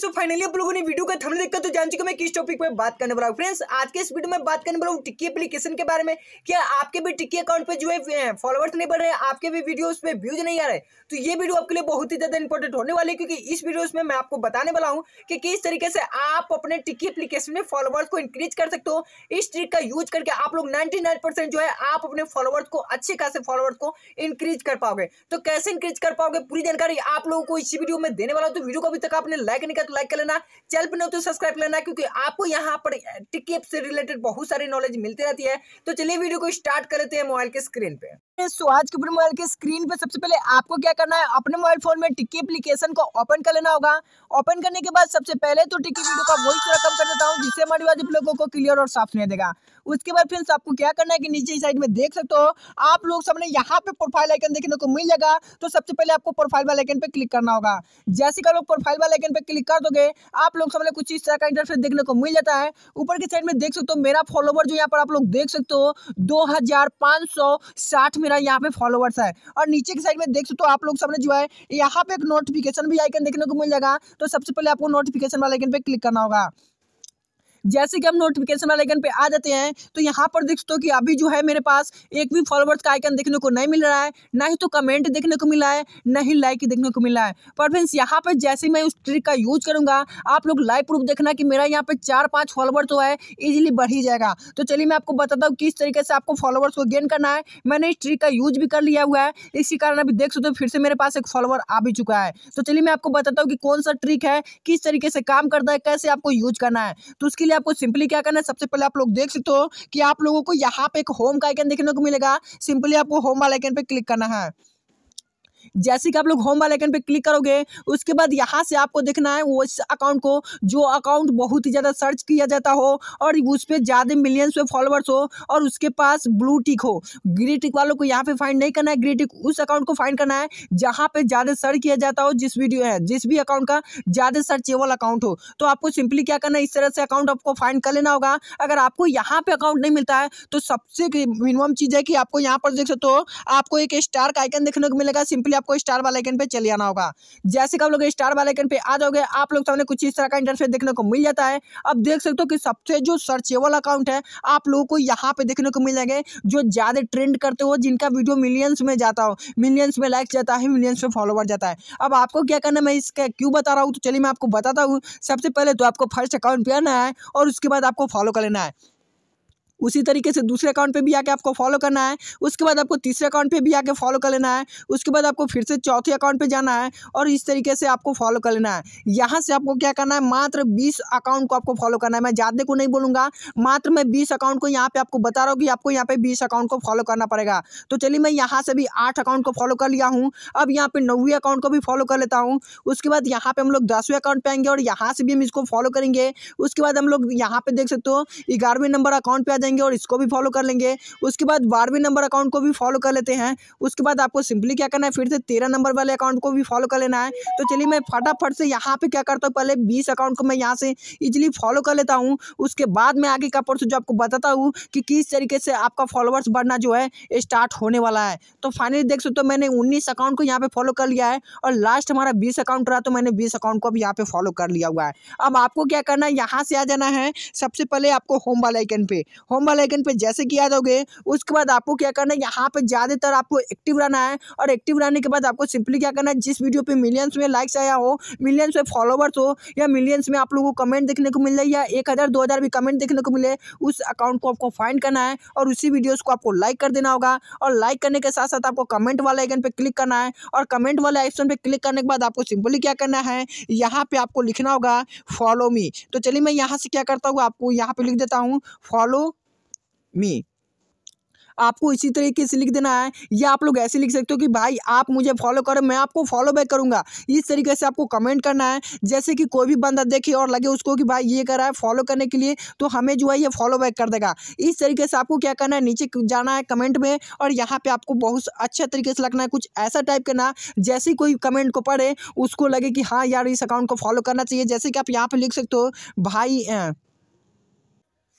so finally आप लोगों ने वीडियो का थंबनेल देखकर तो जान चुके मैं किस टॉपिक पर बात करने वाला हूँ फ्रेंड्स आज के इस वीडियो में बात करने वाला हूँ टिक्की एप्लीकेशन के बारे में क्या आपके भी टिक्की अकाउंट पे जो है फॉलोवर्स नहीं बढ़ रहे आपके भी वीडियोस पे व्यूज नहीं आ रहे तो ये वीडियो आपके लिए बहुत ही ज्यादा इंपॉर्टेंट होने वाले क्योंकि इस वीडियो में मैं आपको बताने वाला हूँ कि किस तरीके से आप अपने टिक्की एप्लीकेशन में फॉलोवर्स को इंक्रीज कर सकते हो इस ट्रिक का यूज करके आप लोग नाइनटी जो है आप अपने फॉलोवर्स को अच्छे खासे फॉलोवर्स को इंक्रीज कर पाओगे तो कैसे इंक्रीज कर पाओगे पूरी जानकारी आप लोगों को इसी वीडियो में देने वाला तो वीडियो को अभी तक आपने लाइक नहीं तक लाइक कर लेना चैनल पर नहीं तो सब्सक्राइब लेना क्योंकि आपको यहाँ पर टिकेप uh, से रिलेटेड बहुत सारी नॉलेज मिलती रहती है तो चलिए वीडियो को स्टार्ट कर लेते हैं मोबाइल के स्क्रीन पर सो आज के मोबाइल के स्क्रीन पे सबसे पहले आपको क्या करना है अपने मोबाइल फोन में टिक्की एप्लीकेशन को ओपन कर लेना होगा ओपन करने के बाद सबसे पहले तो टिक्की वीडियो का वॉइस थोड़ा कम कर देता हूँ जिससे हमारी आवाज आप लोगों को क्लियर और साफ सुनाई देगा उसके बाद फ्रेंड्स आपको क्या करना है कि नीचे साइड में देख सकते हो आप लोग सामने यहाँ पे प्रोफाइल आइकन देखने को मिल जाएगा तो सबसे पहले आपको प्रोफाइल वाले आइकन पे क्लिक करना होगा जैसे कि लोग प्रोफाइल वाले आइकन पे क्लिक कर दोगे आप लोग सामने कुछ इस तरह का इंटरफेस देखने को मिल जाता है ऊपर की साइड में देख सकते हो मेरा फॉलोवर जो यहाँ पर आप लोग देख सकते हो दो में मेरा यहाँ पे फॉलोअर्स है और नीचे की साइड में देख सकते हो आप लोग सबने जो है यहाँ पे एक नोटिफिकेशन भी आइकन देखने को मिल जाएगा तो सबसे पहले आपको नोटिफिकेशन वाले आइकन पे क्लिक करना होगा जैसे कि हम नोटिफिकेशन वाले आइकन पे आ जाते हैं तो यहाँ पर देख सकते हो कि अभी जो है मेरे पास एक भी फॉलोवर्स का आइकन देखने को नहीं मिल रहा है ना ही तो कमेंट देखने को मिला है ना ही लाइक देखने को मिला है पर फ्रेंड्स यहाँ पर जैसे मैं उस ट्रिक का यूज करूंगा आप लोग लाइव प्रूफ देखना कि मेरा यहाँ पर चार पाँच फॉलोवर तो है ईजिली बढ़ ही जाएगा तो चलिए मैं आपको बताता हूँ किस तरीके से आपको फॉलोवर्स को गेन करना है मैंने इस ट्रिक का यूज भी कर लिया हुआ है इसी कारण अभी देख सकते हो फिर से मेरे पास एक फॉलोवर आ भी चुका है तो चलिए मैं आपको बताता हूँ कि कौन सा ट्रिक है किस तरीके से काम करता है कैसे आपको यूज करना है तो उसके लिए आपको सिंपली क्या करना है सबसे पहले आप लोग देख सकते हो कि आप लोगों को यहाँ पे एक होम का आइकन देखने को मिलेगा सिंपली आपको होम वाला आइकन पे क्लिक करना है जैसे कि आप लोग होम वाले आइकन पे क्लिक करोगे उसके बाद यहाँ से आपको देखना है उस अकाउंट को जो अकाउंट बहुत ही ज़्यादा सर्च किया जाता हो और उस पर ज़्यादा मिलियंस में फॉलोअर्स हो और उसके पास ब्लू टिक हो ग्री टिक वालों को यहाँ पे फाइंड नहीं करना है ग्री टिक उस अकाउंट को फाइंड करना है जहाँ पे ज़्यादा सर्च किया जाता हो जिस वीडियो है जिस भी अकाउंट का ज़्यादा सर्च एवल अकाउंट हो तो आपको सिंपली क्या करना है इस तरह से अकाउंट आपको फाइंड कर लेना होगा अगर आपको यहाँ पे अकाउंट नहीं मिलता है तो सबसे मिनिमम चीज़ है कि आपको यहाँ पर देख सकते हो आपको एक स्टार का आइकन देखने को मिलेगा सिंपली आप आपको स्टार वाले आइकन पे चले आना होगा जैसे कि आप लोग स्टार वाले आइकन पे आ जाओगे आप लोग सामने कुछ इस तरह का इंटरफेस देखने को मिल जाता है अब देख सकते हो कि सबसे जो सर्चेबल अकाउंट है आप लोगों को यहाँ पे देखने को मिल जाएंगे जो ज़्यादा ट्रेंड करते हो जिनका वीडियो मिलियंस में जाता हो मिलियंस में लाइक जाता है मिलियंस में फॉलोवर जाता है अब आपको क्या करना मैं इसका क्यों बता रहा हूँ तो चलिए मैं आपको बताता हूँ सबसे पहले तो आपको फर्स्ट अकाउंट पे आना है और उसके बाद आपको फॉलो कर लेना है उसी तरीके से दूसरे अकाउंट पे भी आके आपको फॉलो करना है उसके बाद आपको तीसरे अकाउंट पे भी आके फॉलो कर लेना है उसके बाद आपको फिर से चौथे अकाउंट पे जाना है और इस तरीके से आपको फॉलो कर लेना है यहाँ से आपको क्या करना है मात्र बीस अकाउंट को आपको फॉलो करना है मैं ज़्यादा को नहीं बोलूँगा मात्र मैं बीस अकाउंट को यहाँ पर आपको बता रहा हूँ कि आपको यहाँ पर बीस अकाउंट को फॉलो करना पड़ेगा तो चलिए मैं यहाँ से भी आठ अकाउंट को फॉलो कर लिया हूँ अब यहाँ पर नौवे अकाउंट को भी फॉलो कर लेता हूँ उसके बाद यहाँ पर हम लोग दसवें अकाउंट पर आएंगे और यहाँ से भी हम इसको फॉलो करेंगे उसके बाद हम लोग यहाँ पर देख सकते हो ग्यारहवें नंबर अकाउंट पर आ देंगे और इसको भी फॉलो कर लेंगे उसके बाद बारहवीं नंबर अकाउंट को भी फॉलो कर लेते हैं उसके बाद आपको सिंपली क्या करना है फिर से तेरह नंबर वाले अकाउंट को भी फॉलो कर लेना है तो चलिए मैं फटाफट से यहाँ पर क्या करता हूँ पहले बीस अकाउंट को मैं यहाँ से इजिली फॉलो कर लेता हूँ उसके बाद मैं आगे का परसों जो आपको बताता हूँ कि किस तरीके से आपका फॉलोअर्स बढ़ना जो है स्टार्ट होने वाला है तो फाइनली देख सकते हो मैंने उन्नीस अकाउंट को यहाँ पर फॉलो कर लिया है और लास्ट हमारा बीस अकाउंट रहा तो मैंने बीस अकाउंट को अब यहाँ पर फॉलो कर लिया हुआ है अब आपको क्या करना है यहाँ से आ जाना है सबसे पहले आपको होम वाले आइकन पे हो होम वाले आइकन पे जैसे किया जाओगे उसके बाद आपको क्या करना है यहाँ पे ज़्यादातर आपको एक्टिव रहना है और एक्टिव रहने के बाद आपको सिंपली क्या करना है जिस वीडियो पे मिलियंस में लाइक्स आया हो मिलियंस में फॉलोवर्स हो या मिलियंस में आप लोगों को कमेंट देखने को मिल जाए या एक हज़ार दो हज़ार भी कमेंट देखने को मिले उस अकाउंट को आपको फाइंड करना है और उसी वीडियोज़ को आपको लाइक कर देना होगा और लाइक करने के साथ साथ आपको कमेंट वाले आइकन पर क्लिक करना है और कमेंट वाले ऑप्शन पर क्लिक करने के बाद आपको सिंपली क्या करना है यहाँ पर आपको लिखना होगा फॉलो मी तो चलिए मैं यहाँ से क्या करता हूँ आपको यहाँ पर लिख देता हूँ फॉलो मी आपको इसी तरीके से लिख देना है या आप लोग ऐसे लिख सकते हो कि भाई आप मुझे फॉलो करो मैं आपको फॉलो बैक करूँगा इस तरीके से आपको कमेंट करना है जैसे कि कोई भी बंदा देखे और लगे उसको कि भाई ये कर रहा है फॉलो करने के लिए तो हमें जो है ये फॉलो बैक कर देगा इस तरीके से आपको क्या करना है नीचे जाना है कमेंट में और यहाँ पर आपको बहुत अच्छा तरीके से लगना है कुछ ऐसा टाइप करना जैसे कोई कमेंट को पढ़े उसको लगे कि हाँ यार इस अकाउंट को फॉलो करना चाहिए जैसे कि आप यहाँ पर लिख सकते हो भाई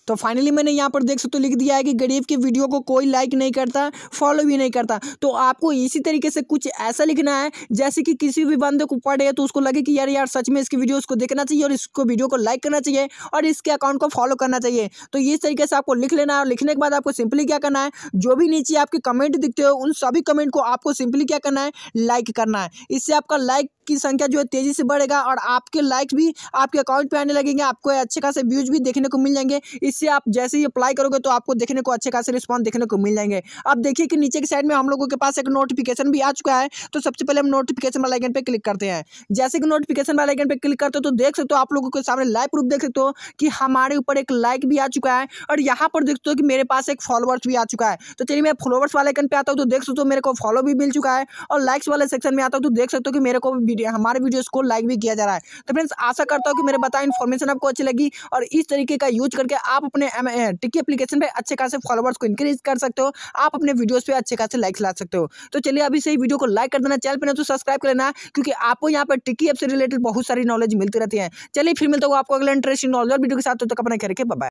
तो फाइनली मैंने यहाँ पर देख सकते हो लिख दिया है कि गरीब की वीडियो को कोई लाइक नहीं करता फॉलो भी नहीं करता तो आपको इसी तरीके से कुछ ऐसा लिखना है जैसे कि किसी भी बंदे को पढ़े तो उसको लगे कि यार यार सच में इसकी वीडियो उसको देखना चाहिए और इसको वीडियो को लाइक करना चाहिए और इसके अकाउंट को फॉलो करना चाहिए तो इस तरीके से आपको लिख लेना है और लिखने के बाद आपको सिंपली क्या करना है जो भी नीचे आपके कमेंट दिखते हो उन सभी कमेंट को आपको सिंपली क्या करना है लाइक करना है इससे आपका लाइक की संख्या जो है तेज़ी से बढ़ेगा और आपके लाइक्स भी आपके अकाउंट पर आने लगेंगे आपको अच्छे खासे व्यूज भी देखने को मिल जाएंगे इस इससे आप जैसे ही अप्लाई करोगे तो आपको देखने को अच्छे खासे रिस्पॉन्स देखने को मिल जाएंगे अब देखिए कि नीचे के साइड में हम लोगों के पास एक नोटिफिकेशन भी आ चुका है तो सबसे पहले हम नोटिफिकेशन वाले आइकन पर क्लिक करते हैं जैसे कि नोटिफिकेशन वाले आइकन पर क्लिक करते हो तो देख सकते हो आप लोगों के सामने लाइव प्रूफ देख सकते हो कि हमारे ऊपर एक लाइक भी आ चुका है और यहाँ पर देख सकते हो कि मेरे पास एक फॉलोवर्स भी आ चुका है तो चलिए मैं फॉलोवर्स वाले आइकन पर आता हूँ तो देख सकते हो मेरे को फॉलो भी मिल चुका है और लाइक्स वाले सेक्शन में आता हूँ तो देख सकते हो कि मेरे को हमारे वीडियोज़ को लाइक भी किया जा रहा है तो फ्रेंड्स आशा करता हूँ कि मेरे बताया इन्फॉर्मेशन आपको अच्छी लगी और इस तरीके का यूज करके आप अपने टिकी एप्लीकेशन पर अच्छे खासे फॉलोवर्स को इंक्रीज कर सकते हो आप अपने वीडियोज़ पर अच्छे खासे लाइक्स ला सकते हो तो चलिए अभी से ही वीडियो को लाइक कर देना चैनल पर तो सब्सक्राइब कर लेना क्योंकि आपको यहाँ पर टिकी एप से रिलेटेड बहुत सारी नॉलेज मिलती रहती है चलिए फिर मिलता होगा आपको अगले इंटरेस्टिंग नॉलेज और वीडियो के साथ तो तक अपना के बाय